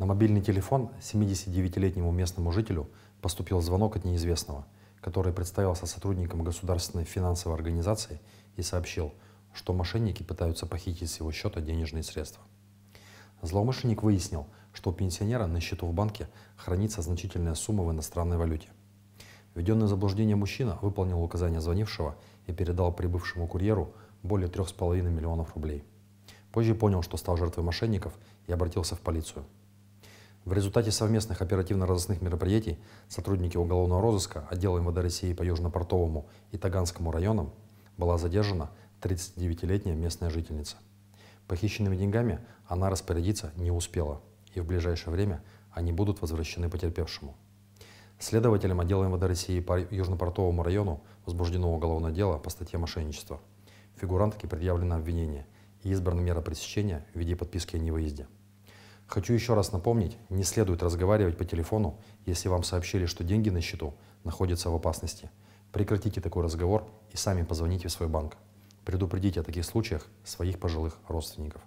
На мобильный телефон 79-летнему местному жителю поступил звонок от неизвестного, который представился сотрудником государственной финансовой организации и сообщил, что мошенники пытаются похитить с его счета денежные средства. Злоумышленник выяснил, что у пенсионера на счету в банке хранится значительная сумма в иностранной валюте. Введенный заблуждение мужчина выполнил указания звонившего и передал прибывшему курьеру более 3,5 миллионов рублей. Позже понял, что стал жертвой мошенников и обратился в полицию. В результате совместных оперативно-розыскных мероприятий сотрудники уголовного розыска отдела МВД России по Южно-Портовому и Таганскому районам была задержана 39-летняя местная жительница. Похищенными деньгами она распорядиться не успела, и в ближайшее время они будут возвращены потерпевшему. Следователям отдела МВД России по Южно-Портовому району возбуждено уголовное дело по статье «Мошенничество». Фигурантке предъявлено обвинение и избрана мера пресечения в виде подписки о невыезде. Хочу еще раз напомнить, не следует разговаривать по телефону, если вам сообщили, что деньги на счету находятся в опасности. Прекратите такой разговор и сами позвоните в свой банк. Предупредите о таких случаях своих пожилых родственников.